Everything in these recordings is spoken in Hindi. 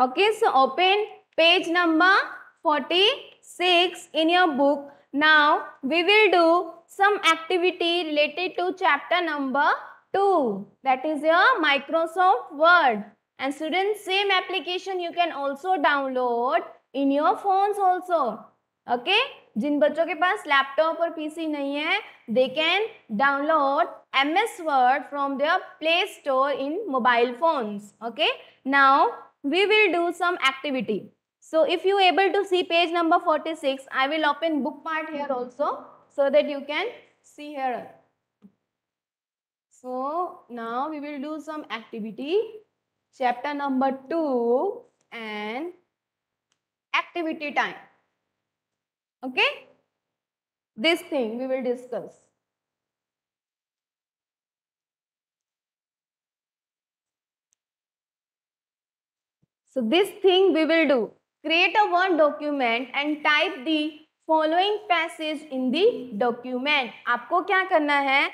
Okay, so open page number 46 in your book. Now, we will do some activity related to chapter number 2. That is your Microsoft Word. And students, same application you can also download in your phones also. Okay? जिन बच्चों के पास लैपटॉप और पीसी नहीं है they can download M S word from their play store in mobile phones okay now we will do some activity. So if you able to see page number 46, I will open book part here also so that you can see here. So now we will do some activity. Chapter number 2 and activity time. Okay? This thing we will discuss. So this thing we will do. Create a Word document and type the following passage in the document आपको क्या करना है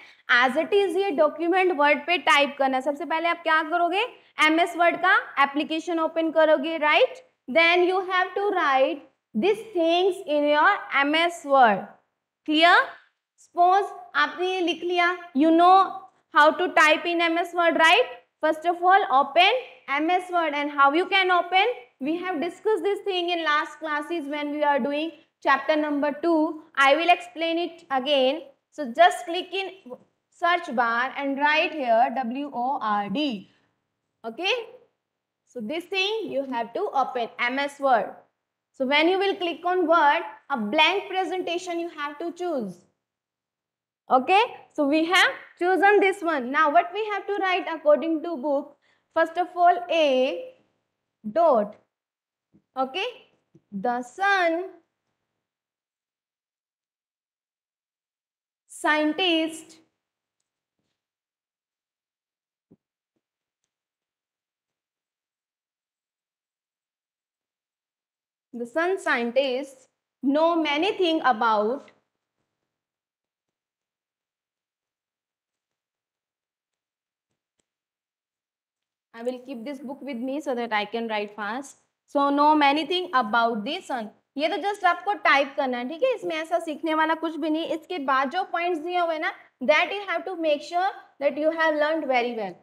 एज इट इज ये डॉक्यूमेंट वर्ड पे टाइप करना है सबसे पहले आप क्या करोगे एम एस वर्ड का एप्लीकेशन ओपन करोगे right then you have to write this things in your M S word clear suppose आपने ये लिख लिया you know how to type in M S word right first of all open MS Word and how you can open. We have discussed this thing in last classes when we are doing chapter number 2. I will explain it again. So just click in search bar and write here W-O-R-D. Okay. So this thing you have to open MS Word. So when you will click on Word, a blank presentation you have to choose. Okay. So we have chosen this one. Now what we have to write according to book, First of all, A dot. Okay. The sun scientist the sun scientists know many things about I will keep this book with me so that I can write fast. So no many thing about this one. ये तो जस्ट आपको टाइप करना है ठीक है इसमें ऐसा सीखने वाला कुछ भी नहीं इसके बाद जो पॉइंट्स दिए हुए ना that you have to make sure that you have learn very well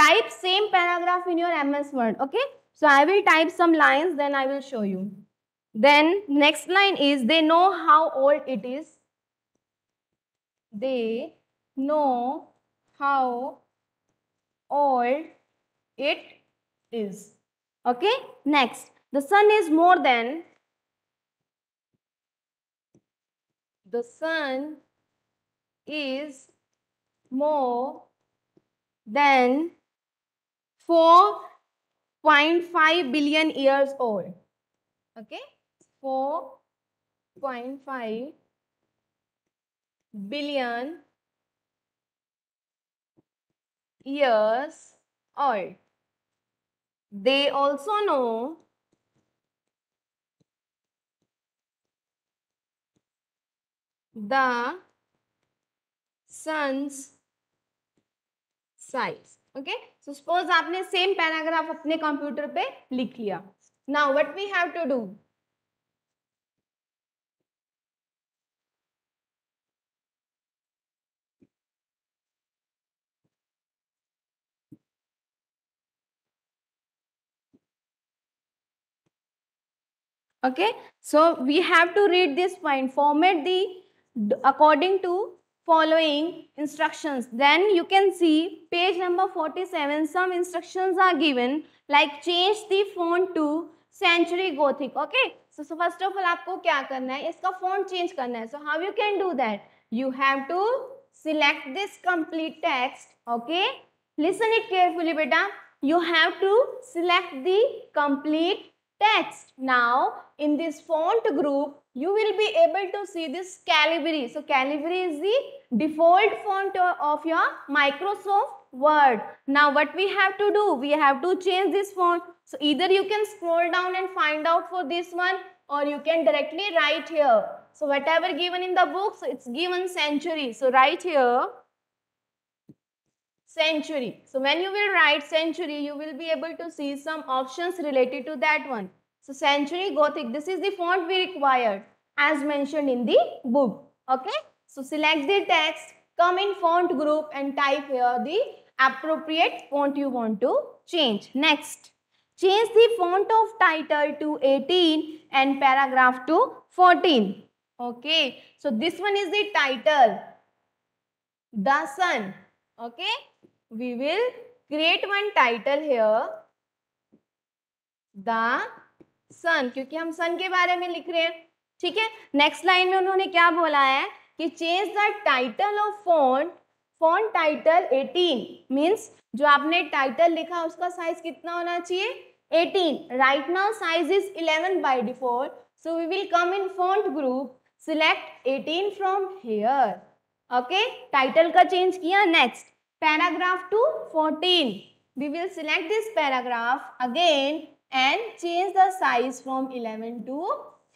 type same paragraph in your M S word okay so I will type some lines then I will show you then next line is they know how old it is they know how old it is. Okay, next. The sun is more than the sun is more than 4.5 billion years old. Okay, 4.5 billion years old. They also know the sun's size. Okay. So suppose the same paragraph your computer पे लिख Now what we have to do? okay so we have to read this point format the according to following instructions then you can see page number 47 some instructions are given like change the font to century gothic okay so so first of all aapko kya karna hai iska font change karna hai so how you can do that you have to select this complete text okay listen it carefully beta you have to select the complete text. Now, in this font group, you will be able to see this Calibri. So, Calibri is the default font of your Microsoft Word. Now, what we have to do? We have to change this font. So, either you can scroll down and find out for this one or you can directly write here. So, whatever given in the book, so it's given century. So, write here century. So when you will write century, you will be able to see some options related to that one. So century Gothic, this is the font we required as mentioned in the book. Okay. So select the text, come in font group and type here the appropriate font you want to change. Next, change the font of title to 18 and paragraph to 14. Okay. So this one is the title. The Sun. Okay. we will create one title here the सन क्योंकि हम सन के बारे में लिख रहे हैं ठीक है नेक्स्ट लाइन में उन्होंने क्या बोला है कि change the title of font font title 18 means जो आपने टाइटल लिखा उसका साइज कितना होना चाहिए 18 right now size is 11 by default so we will come in font group select 18 from here okay title का चेंज किया next paragraph to 14 we will select this paragraph again and change the size from 11 to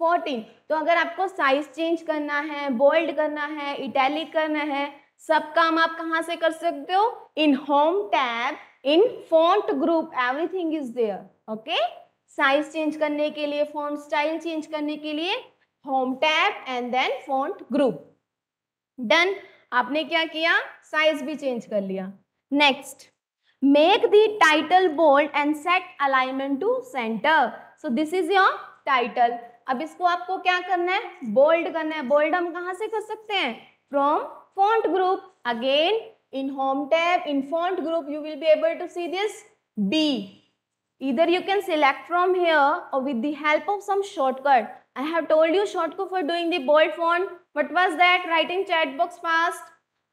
14 तो अगर आपको साइज चेंज करना है बोल्ड करना है इटैलिक करना है सब काम आप कहाँ से कर सकते हो in home tab in font group everything is there okay size change करने के लिए फॉन्ट स्टाइल चेंज करने के लिए home tab and then font group done आपने क्या किया साइज भी चेंज कर लिया next make the title bold and set alignment to centre so this is your title अब इसको आपको क्या करना है बोल्ड करना है बोल्ड हम कहां से कर सकते हैं from font group again in home tab in font group you will be able to see this B इधर you can select from here और with the help of some shortcut I have told you short code for doing the bold font. What was that? Writing chat box fast.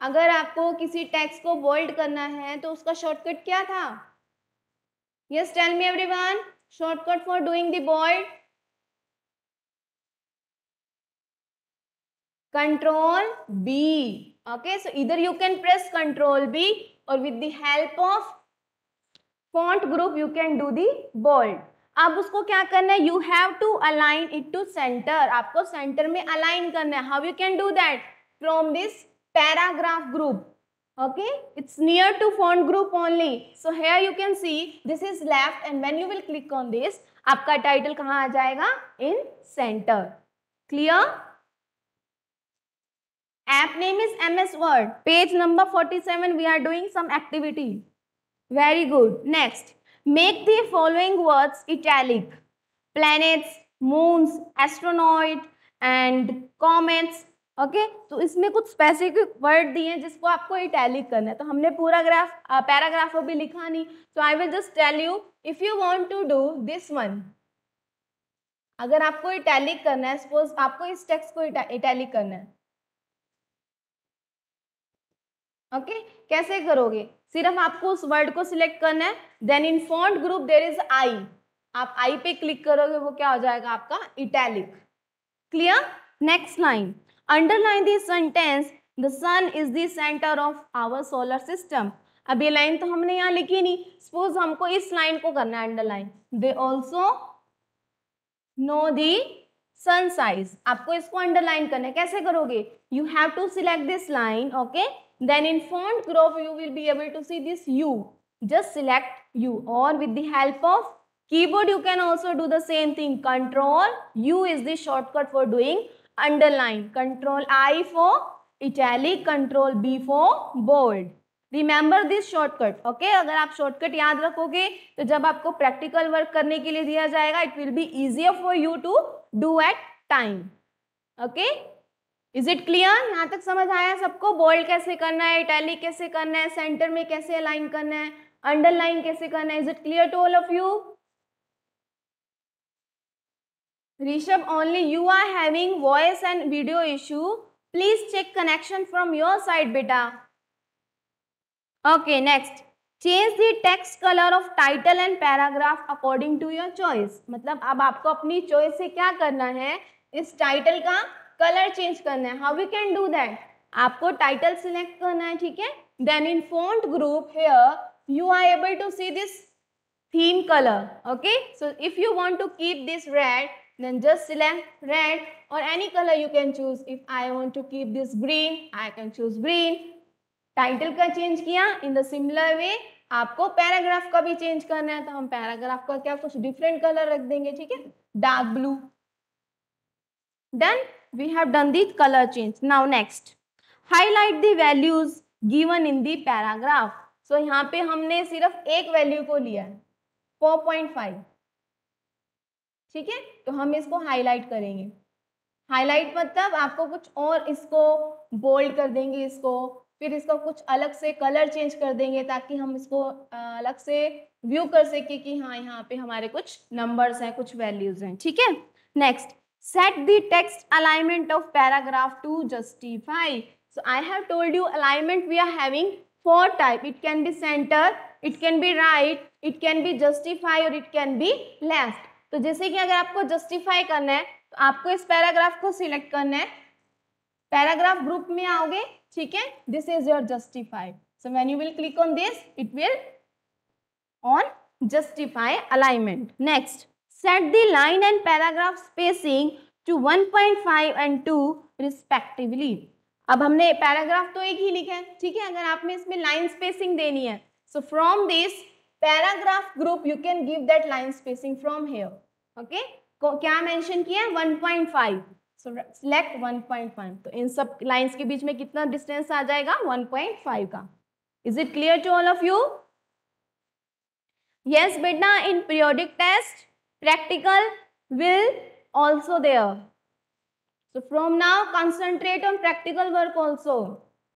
अगर आपको किसी text को bold करना है तो उसका shortcut क्या था yes tell me everyone shortcut for doing the bold control b okay so either you can press control b or with the help of font group you can do the bold अब उसको क्या करना है you have to align it to centre आपको सेंटर में अलाइन करना है how you can do that from this paragraph group okay it's near to font group only so here you can see this is left and when you will click on this आपका टाइटल कहाँ आ जाएगा in centre clear app name is M S Word page number 47 we are doing some activity very good next Make the following words italic. Planets, moons, astronaut and comets. Okay okay? तो इसमें कुछ स्पेसिफिक वर्ड दिए हैं जिसको आपको इटैलिक करना है तो हमने पूरा ग्राफ पैराग्राफ अभी लिखा नहीं तो I will just tell you if you want to do this one अगर आपको इटैलिक करना है सपोज आपको इस टेक्स्ट को इटैलिक करना है ओके okay? कैसे करोगे सिर्फ आपको उस वर्ड को सिलेक्ट करना है then in font group there is I आप आई पे क्लिक करोगे वो क्या हो जाएगा आपका italic clear next line underline this sentence the sun is the centre of our solar system अब ये लाइन तो हमने यहाँ लिखी नहीं सपोज हमको इस लाइन को करना है underline they also know the sun size आपको इसको अंडरलाइन करना है कैसे करोगे you have to select this line okay then in font graph you will be able to see this u just select u or with the help of keyboard you can also do the same thing control u is the shortcut for doing underline control i for italic control b for bold remember this shortcut okay अगर आप शॉर्टकट याद रखोगे तो जब आपको प्रैक्टिकल वर्क करने के लिए दिया जाएगा it will be easier for you to do at time okay is it clear यहाँ तक समझ आया सबको बोल्ड कैसे करना है इटैली कैसे करना है सेंटर में कैसे अलाइन करना है अंडरलाइन कैसे करना है is it clear to all of you Rishabh only you are having voice and video issue please check connection from your side बेटा okay next change the text colour of title and paragraph according to your choice मतलब अब आपको अपनी चॉइस से क्या करना है इस टाइटल का कलर चेंज करना है how we can do that आपको टाइटल सिलेक्ट करना है ठीक है then in font group here you are able to see this theme colour okay so if you want to keep this red then just select red or any color you can choose if i want to keep this green i can choose green title ka change kiya in the similar way आपको पैराग्राफ का भी चेंज करना है तो हम पैराग्राफ का क्या कुछ डिफरेंट कलर रख देंगे ठीक है dark blue done we have done the color change now next highlight the values given in the paragraph so यहाँ पे हमने सिर्फ एक वैल्यू को लिया है 4.5 ठीक है तो हम इसको हाईलाइट करेंगे हाईलाइट मतलब आपको कुछ और इसको बोल्ड कर देंगे इसको फिर इसको कुछ अलग से कलर चेंज कर देंगे ताकि हम इसको अलग से व्यू कर सके कि हाँ यहाँ पे हमारे कुछ नंबर्स हैं कुछ वैल्यूज हैं ठीक है next set the text alignment of paragraph to justify so i have told you alignment we are having four type it can be center it can be right it can be justify और it can be left तो जैसे कि अगर आपको justify करना है तो आपको इस paragraph को select करना है paragraph group में आओगे ठीक है this is your justify so when you will click on this it will on justify alignment next set the line and paragraph spacing to 1.5 and 2 respectively. अब हमने पैराग्राफ तो एक ही लिखा है ठीक है अगर आपने इसमें लाइन स्पेसिंग देनी है so from this paragraph group you can give that line spacing from here okay क्या मेंशन किया है 1.5 सो सिलेक्ट 1.5 तो इन सब लाइंस के बीच में कितना डिस्टेंस आ जाएगा 1.5 का is it clear to all of you yes बेटा in periodic test practical will also there. So from now concentrate on practical work also.